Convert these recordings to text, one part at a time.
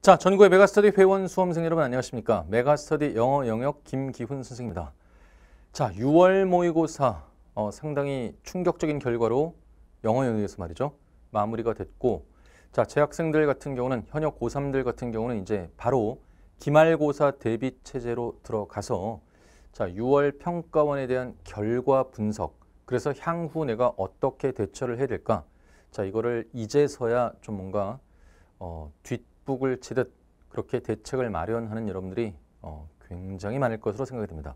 자, 전국의 메가스터디 회원 수험생 여러분 안녕하십니까? 메가스터디 영어 영역 김기훈 선생입니다. 자, 6월 모의고사 어, 상당히 충격적인 결과로 영어 영역에서 말이죠. 마무리가 됐고 자, 재학생들 같은 경우는 현역 고3들 같은 경우는 이제 바로 기말고사 대비 체제로 들어가서 자, 6월 평가원에 대한 결과 분석 그래서 향후 내가 어떻게 대처를 해야 될까? 자, 이거를 이제서야 좀 뭔가 어, 뒷 북을 치듯 그렇게 대책을 마련하는 여러분들이 어, 굉장히 많을 것으로 생각이 됩니다.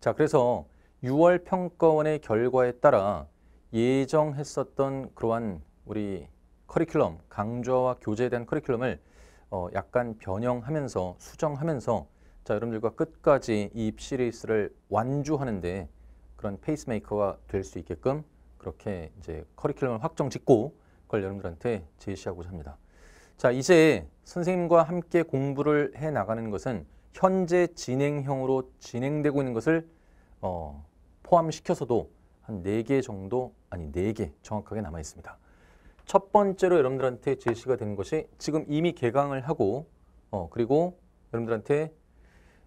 자, 그래서 6월 평가원의 결과에 따라 예정했었던 그러한 우리 커리큘럼, 강좌와 교재에 대한 커리큘럼을 어, 약간 변형하면서 수정하면서 자, 여러분들과 끝까지 이 입시 레이스를 완주하는데 그런 페이스메이커가 될 수 있게끔 그렇게 이제 커리큘럼을 확정 짓고 그걸 여러분들한테 제시하고자 합니다. 자, 이제 선생님과 함께 공부를 해 나가는 것은 현재 진행형으로 진행되고 있는 것을 어, 포함시켜서도 한 네 개 정도, 아니 네 개 정확하게 남아 있습니다. 첫 번째로 여러분들한테 제시가 되 것이 지금 이미 개강을 하고 어, 그리고 여러분들한테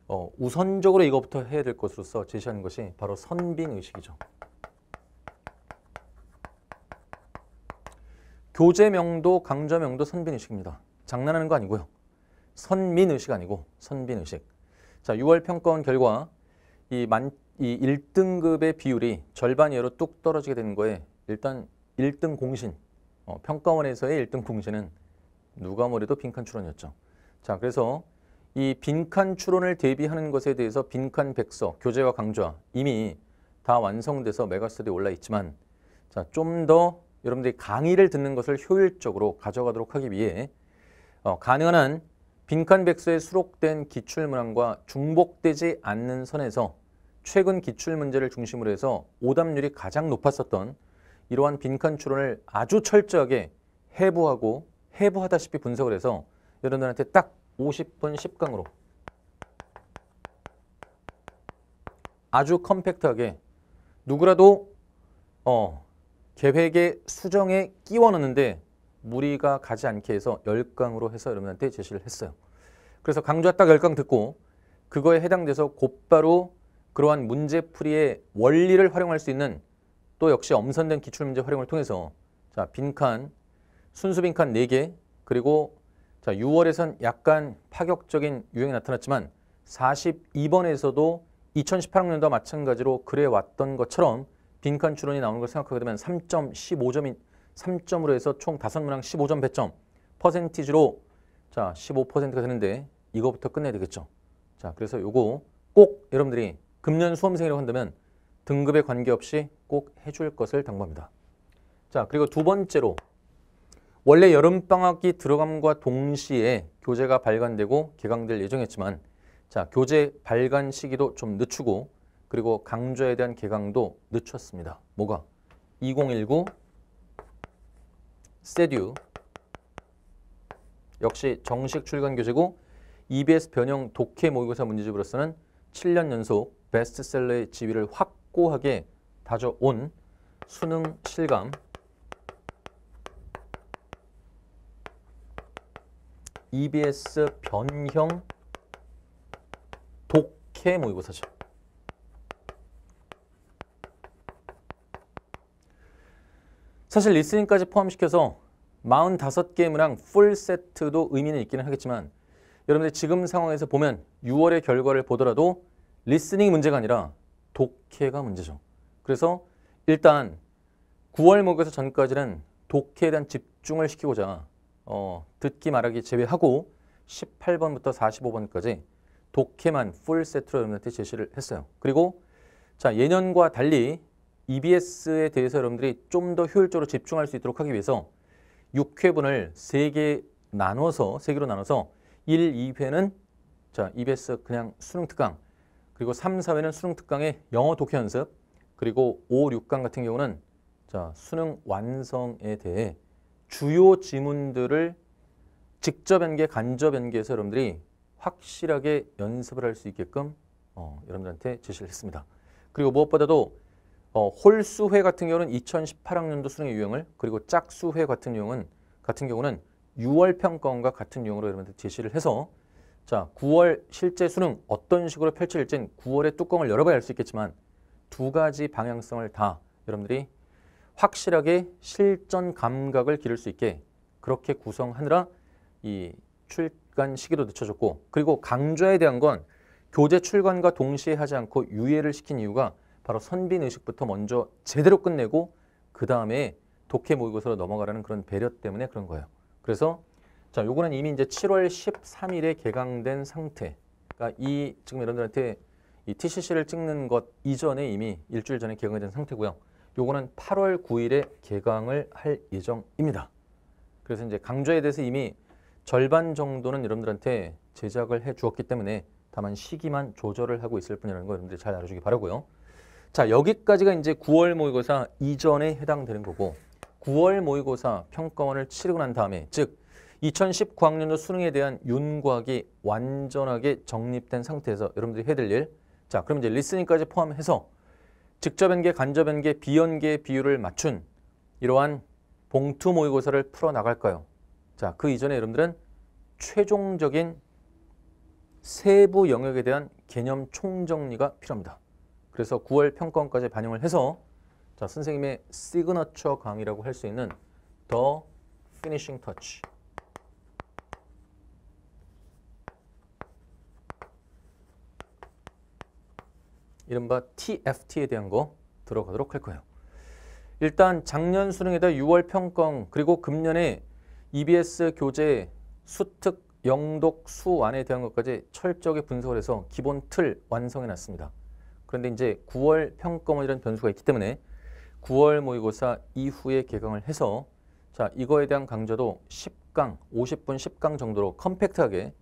어, 우선적으로 이것부터 해야 될 것으로서 제시하는 것이 바로 선빈 의식이죠. 교재명도 강좌명도 선빈의식입니다. 장난하는 거 아니고요. 선민의식 아니고 선빈의식. 자, 6월 평가원 결과 이, 만, 이 1등급의 비율이 절반 이하로 뚝 떨어지게 되는 거에 일단 1등 공신, 어, 평가원에서의 1등 공신은 누가 뭐래도 빈칸 추론이었죠. 자, 그래서 이 빈칸 추론을 대비하는 것에 대해서 빈칸 백서, 교재와 강좌 이미 다 완성돼서 메가스터디에 올라 있지만 자, 좀더 여러분들이 강의를 듣는 것을 효율적으로 가져가도록 하기 위해 어, 가능한 한 빈칸 백서에 수록된 기출문항과 중복되지 않는 선에서 최근 기출문제를 중심으로 해서 오답률이 가장 높았었던 이러한 빈칸 추론을 아주 철저하게 해부하고 해부하다시피 분석을 해서 여러분들한테 딱 50분 10강으로 아주 컴팩트하게 누구라도 어, 계획의 수정에 끼워 넣는데 무리가 가지 않게 해서 열강으로 해서 여러분한테 제시를 했어요. 그래서 강좌 딱 열강 듣고 그거에 해당돼서 곧바로 그러한 문제풀이의 원리를 활용할 수 있는 또 역시 엄선된 기출문제 활용을 통해서 자 빈칸, 순수 빈칸 4개 그리고 자 6월에선 약간 파격적인 유형이 나타났지만 42번에서도 2018학년도와 마찬가지로 그래왔던 것처럼 빈칸 추론이 나오는 걸 생각하게 되면 3.15점인 3점으로 해서 총 5문항 15점 배점 퍼센티지로 자 15%가 되는데 이거부터 끝내야 되겠죠. 자 그래서 요거 꼭 여러분들이 금년 수험생이라고 한다면 등급에 관계없이 꼭 해줄 것을 당부합니다. 자 그리고 두 번째로 원래 여름방학이 들어감과 동시에 교재가 발간되고 개강될 예정이었지만 자 교재 발간 시기도 좀 늦추고 그리고 강조에 대한 개강도 늦췄습니다. 뭐가? 2019 세듀 역시 정식 출간 교재고 EBS 변형 독해 모의고사 문제집으로서는 7년 연속 베스트셀러의 지위를 확고하게 다져온 수능 실감 EBS 변형 독해 모의고사죠. 사실 리스닝까지 포함시켜서 45게임이랑 풀 세트도 의미는 있기는 하겠지만 여러분들 지금 상황에서 보면 6월의 결과를 보더라도 리스닝 문제가 아니라 독해가 문제죠. 그래서 일단 9월 목에서 전까지는 독해에 대한 집중을 시키고자 어, 듣기 말하기 제외하고 18번부터 45번까지 독해만 풀 세트로 여러분한테 제시를 했어요. 그리고 자 예년과 달리 EBS에 대해서 여러분들이 좀 더 효율적으로 집중할 수 있도록 하기 위해서 6회분을 3개 나눠서 3개로 나눠서 1, 2회는 자, EBS 그냥 수능 특강 그리고 3, 4회는 수능 특강의 영어 독해 연습 그리고 5, 6강 같은 경우는 자, 수능 완성에 대해 주요 지문들을 직접 연계, 간접 연계해서 여러분들이 확실하게 연습을 할 수 있게끔 어, 여러분들한테 제시를 했습니다. 그리고 무엇보다도 어, 홀수회 같은 경우는 2018학년도 수능 의 유형을 그리고 짝수회 같은 유형은 같은 경우는 6월 평가원과 같은 유형으로 여러분들 제시를 해서 자 9월 실제 수능 어떤 식으로 펼칠진 9월의 뚜껑을 열어봐야 알 수 있겠지만 두 가지 방향성을 다 여러분들이 확실하게 실전 감각을 기를 수 있게 그렇게 구성하느라 이 출간 시기도 늦춰졌고 그리고 강좌에 대한 건 교재 출간과 동시에 하지 않고 유예를 시킨 이유가 바로 선빈 의식부터 먼저 제대로 끝내고 그 다음에 독해 모의고사로 넘어가라는 그런 배려 때문에 그런 거예요. 그래서 자, 요거는 이미 이제 7월 13일에 개강된 상태. 그러니까 이 지금 여러분들한테 이 TCC를 찍는 것 이전에 이미 일주일 전에 개강이 된 상태고요. 요거는 8월 9일에 개강을 할 예정입니다. 그래서 이제 강좌에 대해서 이미 절반 정도는 여러분들한테 제작을 해 주었기 때문에 다만 시기만 조절을 하고 있을 뿐이라는 거 여러분들이 잘 알아주기 바라고요. 자, 여기까지가 이제 9월 모의고사 이전에 해당되는 거고 9월 모의고사 평가원을 치르고 난 다음에 즉 2019학년도 수능에 대한 윤곽이 완전하게 정립된 상태에서 여러분들이 해야 될 일. 자, 그럼 이제 리스닝까지 포함해서 직접 연계, 간접 연계, 비연계 비율을 맞춘 이러한 봉투 모의고사를 풀어 나갈까요? 자, 그 이전에 여러분들은 최종적인 세부 영역에 대한 개념 총정리가 필요합니다. 그래서 9월 평가원까지 반영을 해서 자 선생님의 시그너처 강의라고 할 수 있는 더 피니싱 터치 이른바 TFT에 대한 거 들어가도록 할 거예요. 일단 작년 수능에다 6월 평가원 그리고 금년에 EBS 교재 수특 영독 수완에 대한 것까지 철저하게 분석을 해서 기본 틀 완성해 놨습니다. 그런데 이제 9월 평가원이라는 변수가 있기 때문에 9월 모의고사 이후에 개강을 해서 자 이거에 대한 강좌도 10강, 50분 10강 정도로 컴팩트하게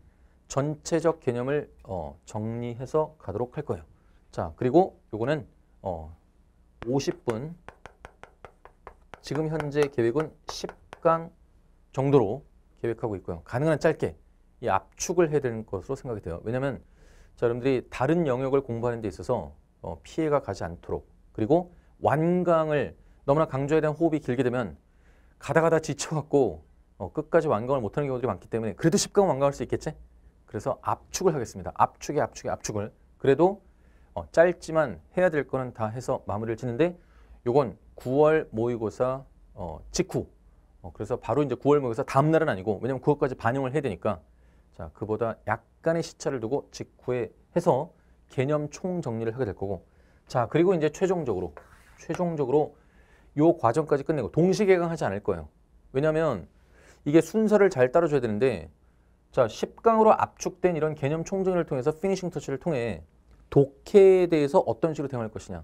전체적 개념을 어, 정리해서 가도록 할 거예요. 자 그리고 요거는 어, 50분 지금 현재 계획은 10강 정도로 계획하고 있고요. 가능한 짧게 이 압축을 해야 되는 것으로 생각이 돼요. 왜냐하면 자, 여러분들이 다른 영역을 공부하는 데 있어서 어, 피해가 가지 않도록 그리고 완강을 너무나 강조에 대한 호흡이 길게 되면 가다 가다 지쳐갖고 어, 끝까지 완강을 못하는 경우들이 많기 때문에 그래도 10강 완강할 수 있겠지? 그래서 압축을 하겠습니다. 압축에 압축에 압축을 그래도 어, 짧지만 해야 될 거는 다 해서 마무리를 짓는데 요건 9월 모의고사 어, 직후 어, 그래서 바로 이제 9월 모의고사 다음날은 아니고 왜냐면 그것까지 반영을 해야 되니까 자 그보다 약 약간의 시차를 두고 직후에 해서 개념 총정리를 하게 될 거고 자 그리고 이제 최종적으로 최종적으로 요 과정까지 끝내고 동시 개강하지 않을 거예요. 왜냐하면 이게 순서를 잘 따라줘야 되는데 자 10강으로 압축된 이런 개념 총정리를 통해서 피니싱 터치를 통해 독해에 대해서 어떤 식으로 대응할 것이냐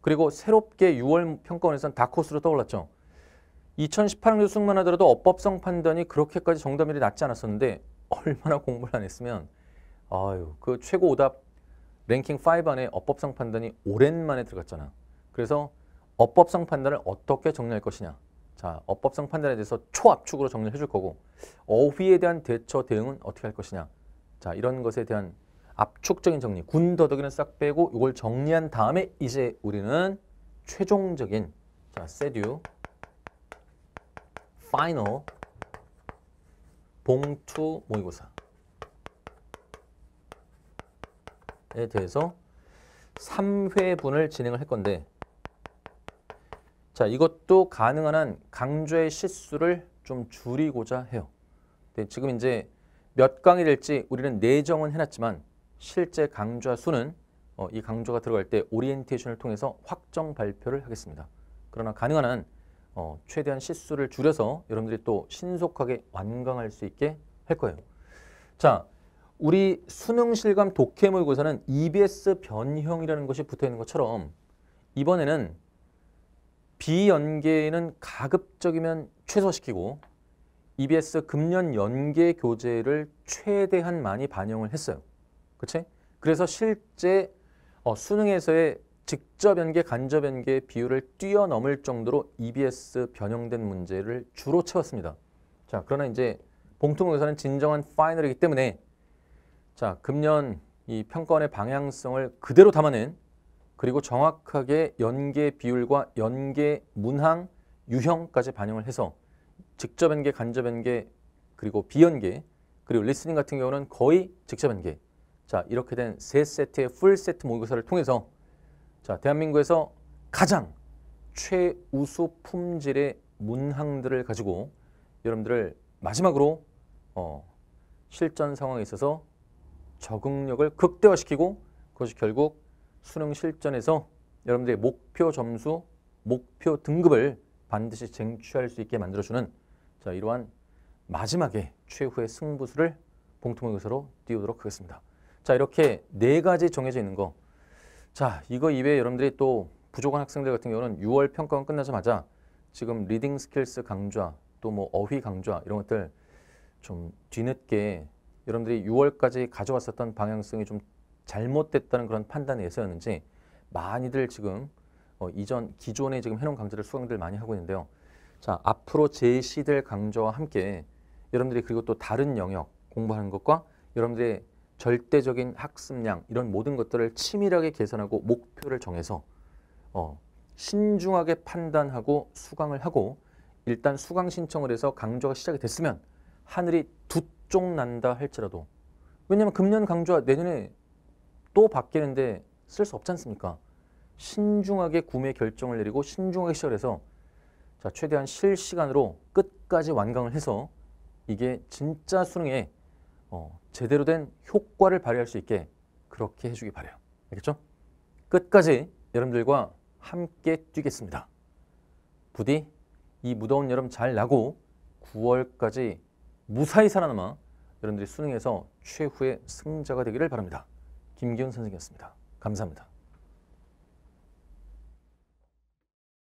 그리고 새롭게 6월 평가원에서는 다코스로 떠올랐죠. 2018학년 수능만 하더라도 어법성 판단이 그렇게까지 정답률이 낮지 않았었는데 얼마나 공부를 안 했으면 아유, 그 최고 오답 랭킹 5 안에 어법성 판단이 오랜만에 들어갔잖아. 그래서 어법성 판단을 어떻게 정리할 것이냐. 자, 어법성 판단에 대해서 초압축으로 정리해 줄 거고 어휘에 대한 대처 대응은 어떻게 할 것이냐. 자, 이런 것에 대한 압축적인 정리, 군더더기는 싹 빼고 이걸 정리한 다음에 이제 우리는 최종적인 자, 세듀 파이널 봉투 모의고사 에 대해서 3회분을 진행을 할 건데 자 이것도 가능한 한 강좌의 실수를 좀 줄이고자 해요. 네, 지금 이제 몇 강이 될지 우리는 내정은 해놨지만 실제 강좌 수는 어, 이 강좌가 들어갈 때 오리엔테이션을 통해서 확정 발표를 하겠습니다. 그러나 가능한 한 어, 최대한 실수를 줄여서 여러분들이 또 신속하게 완강할 수 있게 할 거예요. 자, 우리 수능 실감 독해 물고사는 EBS 변형이라는 것이 붙어 있는 것처럼 이번에는 비연계는 가급적이면 최소시키고 EBS 금년 연계 교재를 최대한 많이 반영을 했어요. 그치? 그래서 실제 어, 수능에서의 직접 연계, 간접 연계 비율을 뛰어넘을 정도로 EBS 변형된 문제를 주로 채웠습니다. 자, 그러나 이제 봉투 모의사는 진정한 파이널이기 때문에 자, 금년 이 평가원의 방향성을 그대로 담아낸 그리고 정확하게 연계 비율과 연계 문항 유형까지 반영을 해서 직접 연계, 간접 연계, 그리고 비연계, 그리고 리스닝 같은 경우는 거의 직접 연계. 자, 이렇게 된 세 세트의 풀 세트 모의고사를 통해서 자, 대한민국에서 가장 최우수 품질의 문항들을 가지고 여러분들을 마지막으로 어, 실전 상황에 있어서 적응력을 극대화시키고 그것이 결국 수능 실전에서 여러분들의 목표 점수, 목표 등급을 반드시 쟁취할 수 있게 만들어주는 자 이러한 마지막에 최후의 승부수를 봉통의 의사로 띄우도록 하겠습니다. 자 이렇게 네 가지 정해져 있는 거. 자 이거 이외에 여러분들이 또 부족한 학생들 같은 경우는 6월 평가가 끝나자마자 지금 리딩 스킬스 강좌 또 뭐 어휘 강좌 이런 것들 좀 뒤늦게 여러분들이 6월까지 가져왔었던 방향성이 좀 잘못됐다는 그런 판단에서였는지 많이들 지금 어, 이전 기존에 지금 해놓은 강좌를 수강들 많이 하고 있는데요. 자 앞으로 제시될 강좌와 함께 여러분들이 그리고 또 다른 영역 공부하는 것과 여러분들의 절대적인 학습량 이런 모든 것들을 치밀하게 계산하고 목표를 정해서 어, 신중하게 판단하고 수강을 하고 일단 수강 신청을 해서 강좌가 시작이 됐으면 하늘이 두 쪽 난다 할지라도 왜냐하면 금년 강조와 내년에 또 바뀌는데 쓸 수 없지 않습니까? 신중하게 구매 결정을 내리고 신중하게 시절해서 자 최대한 실시간으로 끝까지 완강을 해서 이게 진짜 수능에 어, 제대로 된 효과를 발휘할 수 있게 그렇게 해주기 바래요. 알겠죠? 끝까지 여러분들과 함께 뛰겠습니다. 부디 이 무더운 여름 잘 나고 9월까지 무사히 살아남아 여러분들이 수능에서 최후의 승자가 되기를 바랍니다. 김기훈 선생이었습니다. 감사합니다.